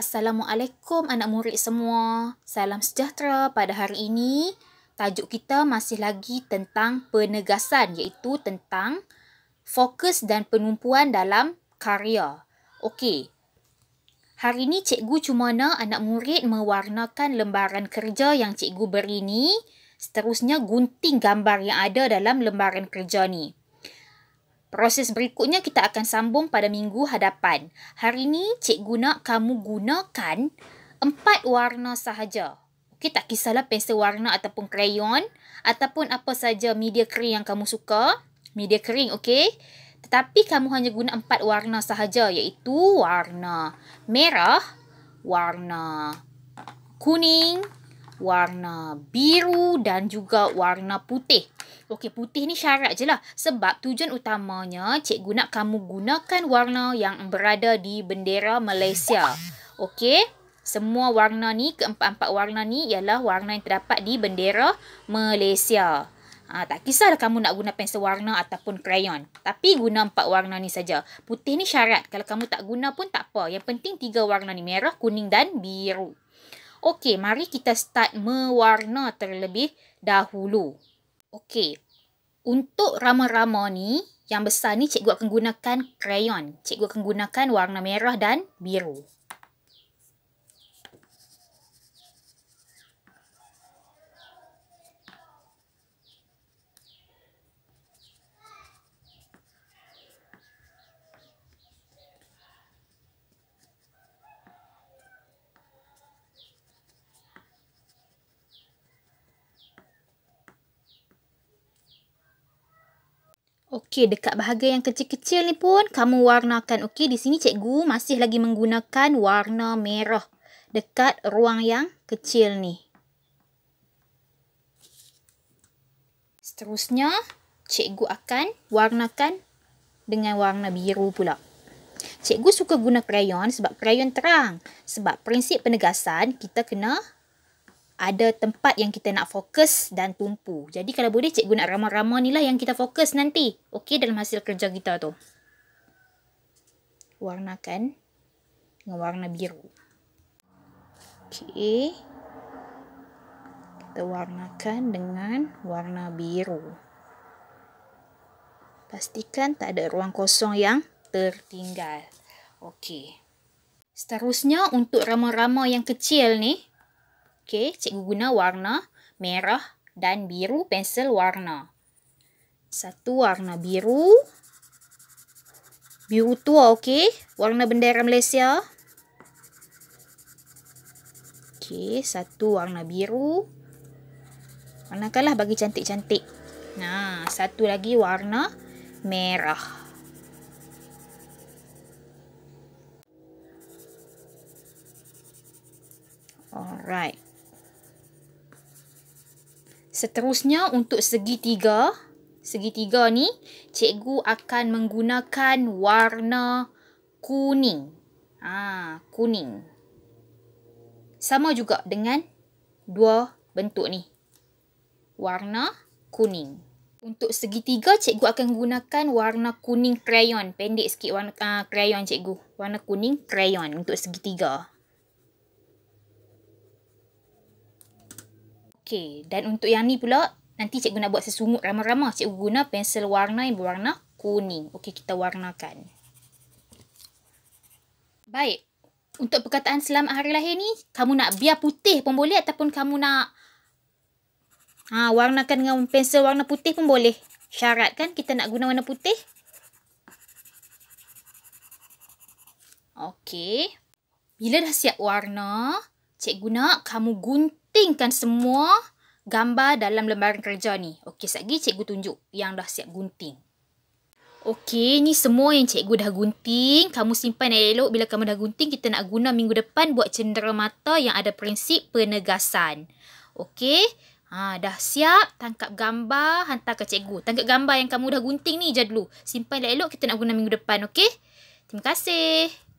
Assalamualaikum anak murid semua. Salam sejahtera pada hari ini. Tajuk kita masih lagi tentang penegasan iaitu tentang fokus dan penumpuan dalam karya. Okey. Hari ini cikgu cuma nak anak murid mewarnakan lembaran kerja yang cikgu beri ni. Seterusnya gunting gambar yang ada dalam lembaran kerja ni. Proses berikutnya kita akan sambung pada minggu hadapan. Hari ini cikgu nak kamu gunakan empat warna sahaja. Okey, tak kisahlah pensel warna ataupun krayon ataupun apa saja media kering yang kamu suka. Media kering, okey. Tetapi kamu hanya guna empat warna sahaja iaitu warna merah, warna kuning, warna biru dan juga warna putih. Okey, putih ni syarat je lah. Sebab tujuan utamanya, cikgu nak kamu gunakan warna yang berada di bendera Malaysia. Okey, semua warna ni, keempat-empat warna ni ialah warna yang terdapat di bendera Malaysia. Ha, tak kisahlah kamu nak guna pensel warna ataupun crayon Tapi guna empat warna ni saja. Putih ni syarat. Kalau kamu tak guna pun tak apa. Yang penting tiga warna ni. Merah, kuning dan biru. Okey, mari kita start mewarna terlebih dahulu. Okey. Untuk rama-rama ni, yang besar ni cikgu akan gunakan crayon. Cikgu akan gunakan warna merah dan biru. Okey, dekat bahagian yang kecil-kecil ni pun kamu warnakan. Okey, di sini cikgu masih lagi menggunakan warna merah dekat ruang yang kecil ni. Seterusnya, cikgu akan warnakan dengan warna biru pula. Cikgu suka guna crayon sebab crayon terang. Sebab prinsip penegasan, kita kena ada tempat yang kita nak fokus dan tumpu. Jadi kalau boleh cikgu nak rama-rama ni lah yang kita fokus nanti. Okey dalam hasil kerja kita tu. Warnakan dengan warna biru. Okey. Kita warnakan dengan warna biru. Pastikan tak ada ruang kosong yang tertinggal. Okey. Seterusnya untuk rama-rama yang kecil ni. Okey, cikgu guna warna merah dan biru pensel warna. Satu warna biru. Biru tua, okey. Warna bendera Malaysia. Okey, satu warna biru. Warnakanlah bagi cantik-cantik. Nah, satu lagi warna merah. Alright. Seterusnya untuk segitiga, segitiga ni cikgu akan menggunakan warna kuning. Ha, kuning. Sama juga dengan dua bentuk ni. Warna kuning. Untuk segitiga cikgu akan gunakan warna kuning crayon. Pendek sikit warna uh, crayon cikgu. Warna kuning crayon untuk segitiga. Okey, dan untuk yang ni pula, nanti cikgu nak buat sesungut ramah-ramah. Cikgu guna pensel warna yang berwarna kuning. Okey, kita warnakan. Baik, untuk perkataan selamat hari lahir ni, kamu nak biar putih pun boleh ataupun kamu nak ha, warnakan dengan pensel warna putih pun boleh. Syarat kan kita nak guna warna putih? Okey. Bila dah siap warna, cikgu nak kamu gunting guntingkan semua gambar dalam lembaran kerja ni. Okey, sekejap lagi cikgu tunjuk yang dah siap gunting. Okey, ni semua yang cikgu dah gunting. Kamu simpan elok bila kamu dah gunting. Kita nak guna minggu depan buat cendera mata yang ada prinsip penegasan. Okey, ha, dah siap. Tangkap gambar, hantar ke cikgu. Tangkap gambar yang kamu dah gunting ni je dulu. Simpan elok, kita nak guna minggu depan, okey? Terima kasih.